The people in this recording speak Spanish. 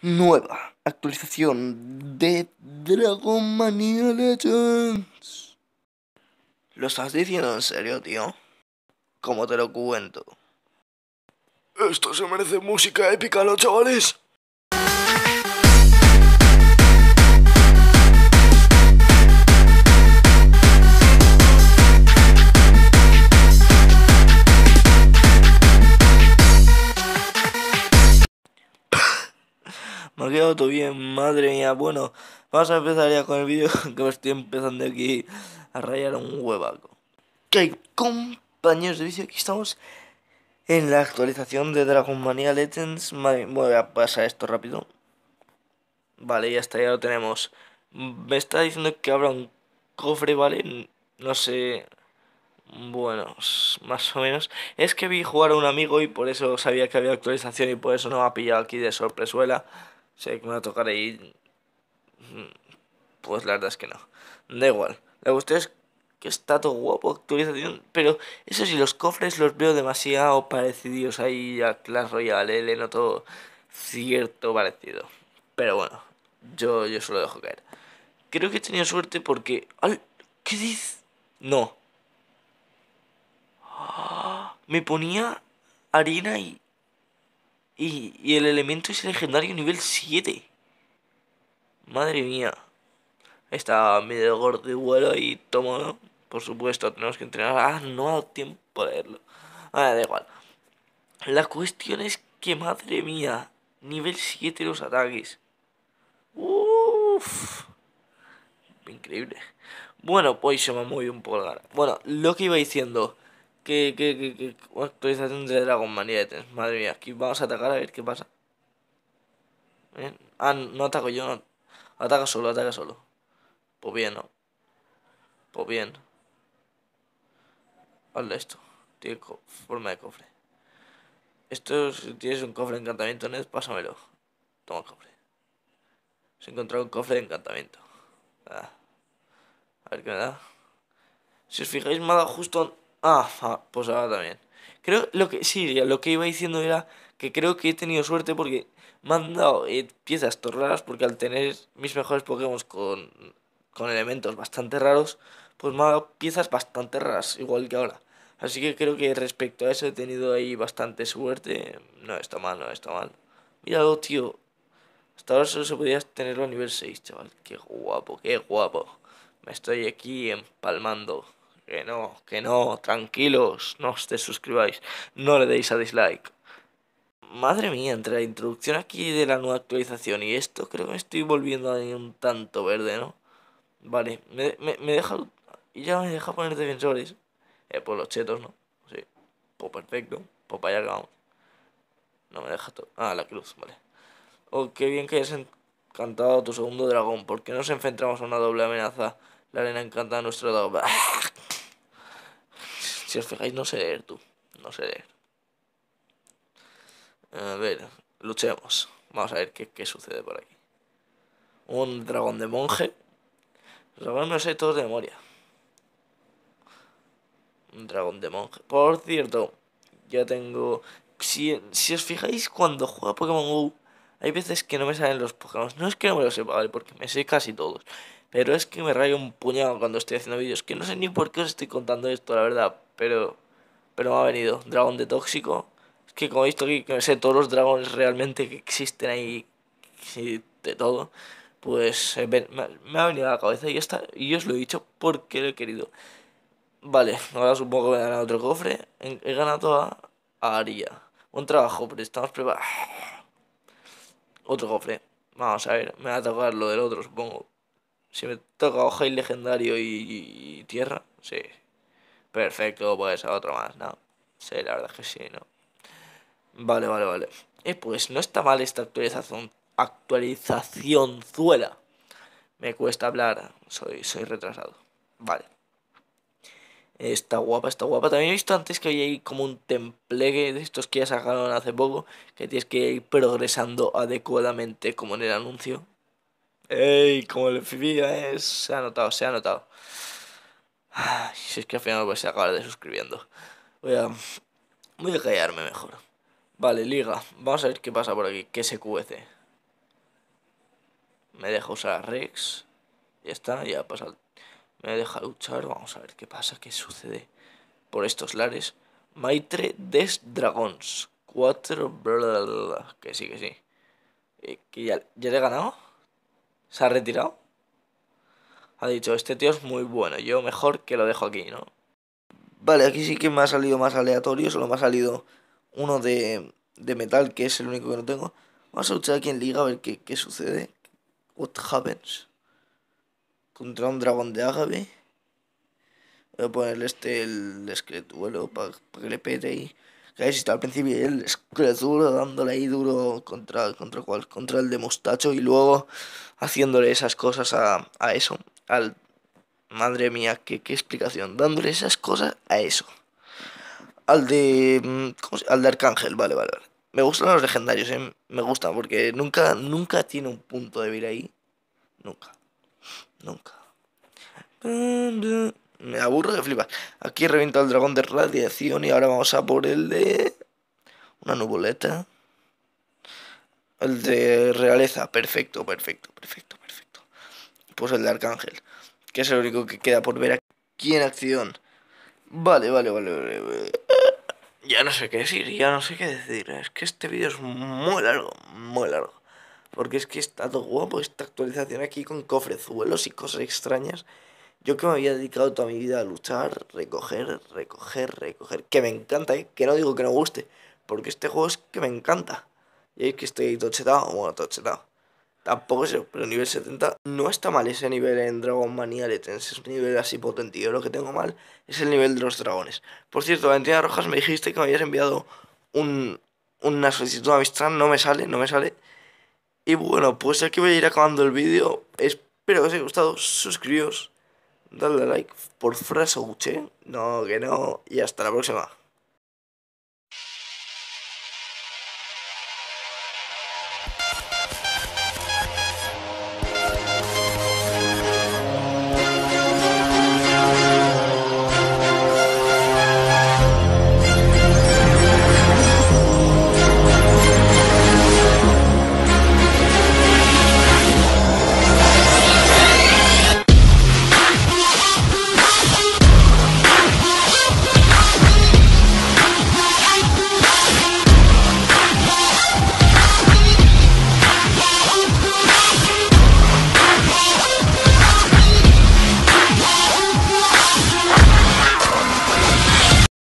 nueva actualización de Dragon Mania Legends. ¿Lo estás diciendo en serio, tío? ¿Cómo te lo cuento? Esto se merece música épica, los chavales? Me ha quedado todo bien, madre mía. Bueno, vamos a empezar ya con el vídeo que me estoy empezando aquí a rayar un huevaco. qué compañeros de vicio aquí estamos en la actualización de Dragon Mania Legends. Madre, voy a pasar esto rápido. Vale, ya está, ya lo tenemos. Me está diciendo que habrá un cofre, ¿vale? No sé... Bueno, más o menos. Es que vi jugar a un amigo y por eso sabía que había actualización y por eso no me ha pillado aquí de sorpresuela sé que me va a tocar ahí. Mm, pues la verdad es que no. Da igual. La cuestión es que está todo guapo, actualización. Pero eso sí, los cofres los veo demasiado parecidos ahí a Clash Royale. Eh, le noto cierto parecido. Pero bueno, yo, yo solo dejo caer. Creo que he tenido suerte porque. ¡Al! ¿Qué dices? No. ¡Ah! Me ponía harina y y, y el elemento es legendario nivel 7. Madre mía. Está medio gordo vuelo y tomo, Por supuesto, tenemos que entrenar. Ah, no ha dado tiempo a leerlo. Ah, da igual. La cuestión es que, madre mía, nivel 7 los ataques. Uff. Increíble. Bueno, pues se me ha movido un poco Bueno, lo que iba diciendo. ¿Qué, que, que, actualización de Dragon Manía tienes? Madre mía, aquí vamos a atacar a ver qué pasa. Ah, no ataco yo, no. Ataca solo, ataca solo. Pues bien, ¿no? Pues bien. Hazle esto. Tiene forma de cofre. Esto, si tienes un cofre de encantamiento, Ned, pásamelo. Toma el cofre. Se encontrado un cofre de encantamiento. Ah. A ver qué me da. Si os fijáis, me ha dado justo Ah, pues ahora también. Creo lo que sí, lo que iba diciendo era que creo que he tenido suerte porque me han dado eh, piezas torradas porque al tener mis mejores Pokémon con, con elementos bastante raros, pues me han dado piezas bastante raras, igual que ahora. Así que creo que respecto a eso he tenido ahí bastante suerte. No está mal, no está mal. Míralo, tío. Hasta ahora solo se podía tenerlo a nivel 6, chaval. Qué guapo, qué guapo. Me estoy aquí empalmando. Que no, que no, tranquilos, no os desuscribáis, no le deis a dislike. Madre mía, entre la introducción aquí de la nueva actualización y esto, creo que me estoy volviendo un tanto verde, ¿no? Vale, me, me, me deja. Y ya me deja poner defensores. Eh, pues los chetos, ¿no? Sí. Pues perfecto. Pues para allá No me deja todo. Ah, la cruz, vale. Oh, qué bien que hayas encantado a tu segundo dragón. porque nos enfrentamos a una doble amenaza? La arena encanta a nuestro dragón. Si os fijáis, no sé leer tú. No sé leer. A ver, luchemos. Vamos a ver qué, qué sucede por aquí. Un dragón de monje. Dragón no sé todos de memoria. Un dragón de monje. Por cierto, ya tengo... Si, si os fijáis, cuando juego a Pokémon GO, hay veces que no me salen los Pokémon. No es que no me los sepa, ¿vale? Porque me sé casi todos. Pero es que me rayo un puñado cuando estoy haciendo vídeos. Que no sé ni por qué os estoy contando esto, la verdad. Pero, pero me ha venido. Dragón de tóxico. Es que como he visto aquí, que no sé todos los dragones realmente que existen ahí. De todo. Pues eh, me, ha venido a la cabeza y está. Y os lo he dicho porque lo he querido. Vale, ahora supongo que me ganar otro cofre. He ganado a Aria. un trabajo, pero estamos preparados. Otro cofre. Vamos a ver, me va a tocar lo del otro, supongo. Si me toca hoja y legendario y, tierra, sí. Perfecto, pues a otro más, ¿no? Sí, la verdad es que sí, ¿no? Vale, vale, vale. Eh, pues no está mal esta actualización. Actualización zuela. Me cuesta hablar. Soy, soy retrasado. Vale. Está guapa, está guapa. También he visto antes que hay como un templegue de estos que ya sacaron hace poco. Que tienes que ir progresando adecuadamente como en el anuncio. Ey, como el FB eh, se ha notado, se ha notado. Ay, si es que al final voy a acabar de suscribiendo. Voy a, voy a callarme mejor. Vale, liga. Vamos a ver qué pasa por aquí. ¿Qué se cuece? Me deja usar a Rex. Ya está, ya pasa. Me deja luchar. Vamos a ver qué pasa, qué sucede por estos lares. Maitre des Dragons. Cuatro... que sí, que sí. Eh, que ya, ya le he ganado se ha retirado. Ha dicho, este tío es muy bueno, yo mejor que lo dejo aquí, ¿no? Vale, aquí sí que me ha salido más aleatorio, solo me ha salido uno de, de metal, que es el único que no tengo. Vamos a luchar aquí en liga a ver qué, sucede. What happens? Contra un dragón de ágave. Voy a ponerle este, el esqueletuelo, para que le pete ahí. Está al principio él es duro, dándole ahí duro contra, contra, cual, contra el de mostacho y luego haciéndole esas cosas a, a eso. Al, madre mía, qué, qué explicación. Dándole esas cosas a eso. Al de. Mm, al de Arcángel, vale, vale, vale. Me gustan los legendarios, ¿eh? me gustan, porque nunca, nunca tiene un punto de vida ahí. Nunca. Nunca. Me aburro de flipar. Aquí revienta el dragón de radiación y ahora vamos a por el de... Una nuboleta. El de realeza. Perfecto, perfecto, perfecto, perfecto. Pues el de arcángel. Que es el único que queda por ver aquí en acción. Vale, vale, vale, vale. Ya no sé qué decir, ya no sé qué decir. Es que este vídeo es muy largo, muy largo. Porque es que está todo guapo esta actualización aquí con cofrezuelos y cosas extrañas. Yo que me había dedicado toda mi vida a luchar, recoger, recoger, recoger. Que me encanta, ¿eh? Que no digo que no guste. Porque este juego es que me encanta. Y es que estoy tochetado, bueno, tochetado. Tampoco sé, pero nivel 70 no está mal ese nivel en Dragon Mania Legends. Es un nivel así potente. Yo lo que tengo mal es el nivel de los dragones. Por cierto, Valentina Rojas, me dijiste que me habías enviado un, una solicitud a amistad. No me sale, no me sale. Y bueno, pues aquí voy a ir acabando el vídeo. Espero que os haya gustado. Suscribíos Dale like por frase No, que no. Y hasta la próxima.